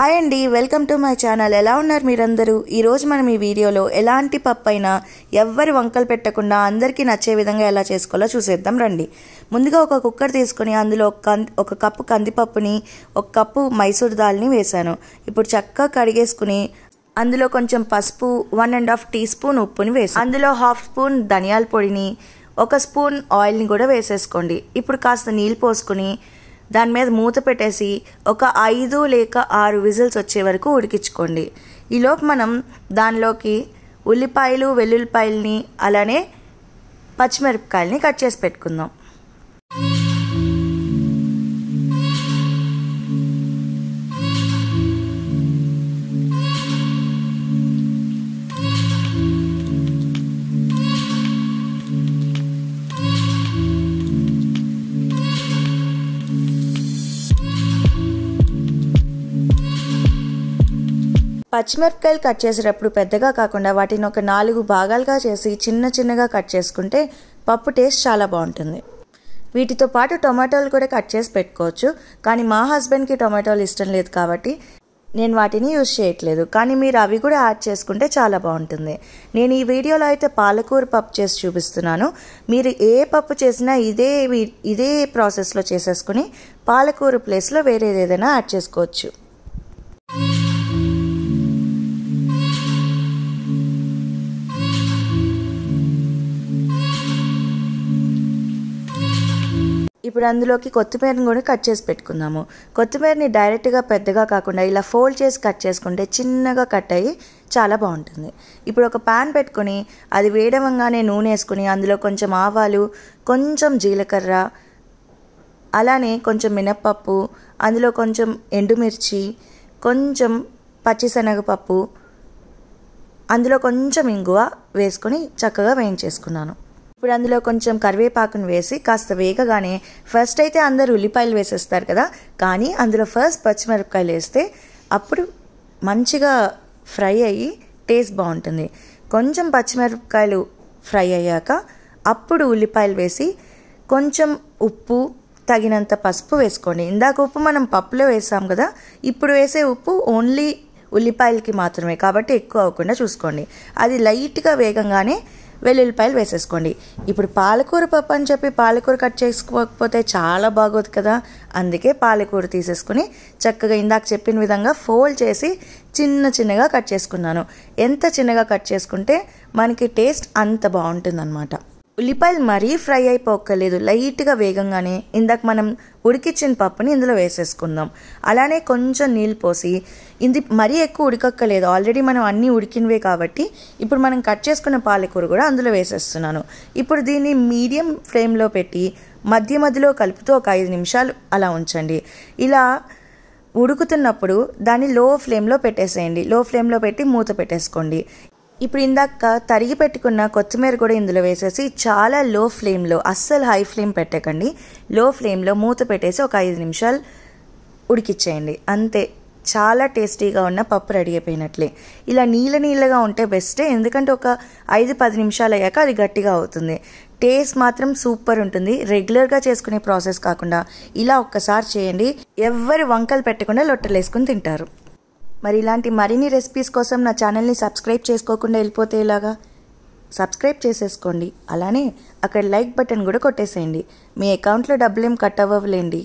hi అండి welcome to my channel ఎలా ఉన్నారు మీరందరూ ఈరోజు మనం ఈ వీడియోలో ఎలాంటి పప్పు అయినా ఎవ్వరి వంకలు పెట్టకుండా అందరికీ నచ్చే విధంగా ఎలా చేసుకోవాలో చూసేద్దాం రండి ముందుగా ఒక కుక్కర్ తీసుకొని అందులో ఒక కప్పు కందిపప్పుని ఒక కప్పు మైసూర్ దాల్ని వేశాను ఇప్పుడు చక్కగా కడిగేసుకుని అందులో కొంచెం పసుపు one and half teaspoon ఉప్పుని వేసి అందులో హాఫ్ స్పూన్ ధనియాల పొడిని ఒక స్పూన్ ఆయిల్ని కూడా వేసేసుకోండి ఇప్పుడు కాస్త నీళ్ళు పోసుకుని దాని మీద మూత పెట్టేసి ఒక ఐదు లేక ఆరు విజిల్స్ వచ్చే వరకు ఉడికించుకోండి ఈలోపు మనం దానిలోకి ఉల్లిపాయలు వెల్లుల్లిపాయలని అలానే పచ్చిమిరపకాయలని కట్ చేసి పెట్టుకుందాం పచ్చిమిరపకాయలు కట్ చేసేటప్పుడు పెద్దగా కాకుండా వాటిని ఒక నాలుగు భాగాలుగా చేసి చిన్న చిన్నగా కట్ చేసుకుంటే పప్పు టేస్ట్ చాలా బాగుంటుంది వీటితో పాటు టొమాటోలు కూడా కట్ చేసి పెట్టుకోవచ్చు కానీ మా హస్బెండ్కి టొమాటోలు ఇష్టం లేదు కాబట్టి నేను వాటిని యూజ్ చేయట్లేదు కానీ మీరు అవి కూడా యాడ్ చేసుకుంటే చాలా బాగుంటుంది నేను ఈ వీడియోలో అయితే పాలకూర పప్పు చేసి చూపిస్తున్నాను మీరు ఏ పప్పు చేసినా ఇదే ఇదే ప్రాసెస్లో చేసేసుకుని పాలకూర ప్లేస్లో వేరేది ఏదైనా యాడ్ చేసుకోవచ్చు ఇప్పుడు అందులోకి కొత్తిమీరని కూడా కట్ చేసి పెట్టుకుందాము కొత్తిమీరని డైరెక్ట్గా పెద్దగా కాకుండా ఇలా ఫోల్డ్ చేసి కట్ చేసుకుంటే చిన్నగా కట్ అయ్యి చాలా బాగుంటుంది ఇప్పుడు ఒక పాన్ పెట్టుకొని అది వేడవంగానే నూనె వేసుకుని అందులో కొంచెం ఆవాలు కొంచెం జీలకర్ర అలానే కొంచెం మినప్పప్పు అందులో కొంచెం ఎండుమిర్చి కొంచెం పచ్చిశనగపప్పు అందులో కొంచెం ఇంగువ వేసుకొని చక్కగా వేయించేసుకున్నాను ఇప్పుడు అందులో కొంచెం కరివేపాకును వేసి కాస్త వేగగానే ఫస్ట్ అయితే అందరూ ఉల్లిపాయలు వేసేస్తారు కదా కానీ అందులో ఫస్ట్ పచ్చిమిరపకాయలు వేస్తే అప్పుడు మంచిగా ఫ్రై అయ్యి టేస్ట్ బాగుంటుంది కొంచెం పచ్చిమిరపకాయలు ఫ్రై అయ్యాక అప్పుడు ఉల్లిపాయలు వేసి కొంచెం ఉప్పు తగినంత పసుపు వేసుకోండి ఇందాక ఉప్పు మనం పప్పులో వేసాం కదా ఇప్పుడు వేసే ఉప్పు ఓన్లీ ఉల్లిపాయలకి మాత్రమే కాబట్టి ఎక్కువ అవ్వకుండా చూసుకోండి అది లైట్గా వేగంగానే వెల్లుల్లిపాయలు వేసేసుకోండి ఇప్పుడు పాలకూర పప్పు అని చెప్పి పాలకూర కట్ చేసుకోకపోతే చాలా బాగోదు కదా అందుకే పాలకూర తీసేసుకుని చక్కగా ఇందాక చెప్పిన విధంగా ఫోల్డ్ చేసి చిన్న చిన్నగా కట్ చేసుకున్నాను ఎంత చిన్నగా కట్ చేసుకుంటే మనకి టేస్ట్ అంత బాగుంటుందన్నమాట ఉల్లిపాయలు మరీ ఫ్రై అయిపోక్కర్లేదు లైట్గా వేగంగానే ఇందాక మనం ఉడికిచ్చిన పప్పుని ఇందులో వేసేసుకుందాం అలానే కొంచెం నీళ్ళు పోసి ఇది మరీ ఎక్కువ ఉడకక్కలేదు ఆల్రెడీ మనం అన్నీ ఉడికినవే కాబట్టి ఇప్పుడు మనం కట్ చేసుకున్న పాలకూర కూడా అందులో వేసేస్తున్నాను ఇప్పుడు దీన్ని మీడియం ఫ్లేమ్లో పెట్టి మధ్య మధ్యలో కలుపుతూ ఒక ఐదు నిమిషాలు అలా ఉంచండి ఇలా ఉడుకుతున్నప్పుడు దాన్ని లో ఫ్లేమ్లో పెట్టేసేయండి లో ఫ్లేమ్లో పెట్టి మూత పెట్టేసుకోండి ఇప్పుడు ఇందాక తరిగి పెట్టుకున్న కొత్తిమీర కూడా ఇందులో వేసేసి చాలా లో ఫ్లేమ్లో అస్సలు హై ఫ్లేమ్ పెట్టకండి లో ఫ్లేమ్లో మూత పెట్టేసి ఒక ఐదు నిమిషాలు ఉడికిచ్చేయండి అంతే చాలా టేస్టీగా ఉన్న పప్పు రెడీ అయిపోయినట్లే ఇలా నీళ్ళ నీళ్ళగా ఉంటే బెస్టే ఎందుకంటే ఒక ఐదు పది నిమిషాలు అయ్యాక అది గట్టిగా అవుతుంది టేస్ట్ మాత్రం సూపర్ ఉంటుంది రెగ్యులర్గా చేసుకునే ప్రాసెస్ కాకుండా ఇలా ఒక్కసారి చేయండి ఎవరి వంకలు పెట్టకుండా లొట్టలు వేసుకుని తింటారు మరి ఇలాంటి మరిన్ని రెసిపీస్ కోసం నా ఛానల్ని సబ్స్క్రైబ్ చేసుకోకుండా వెళ్ళిపోతే ఇలాగా సబ్స్క్రైబ్ చేసేసుకోండి అలానే అక్కడ లైక్ బటన్ కూడా కొట్టేసేయండి మీ అకౌంట్లో డబ్బులు ఏం కట్ అవ్వలేండి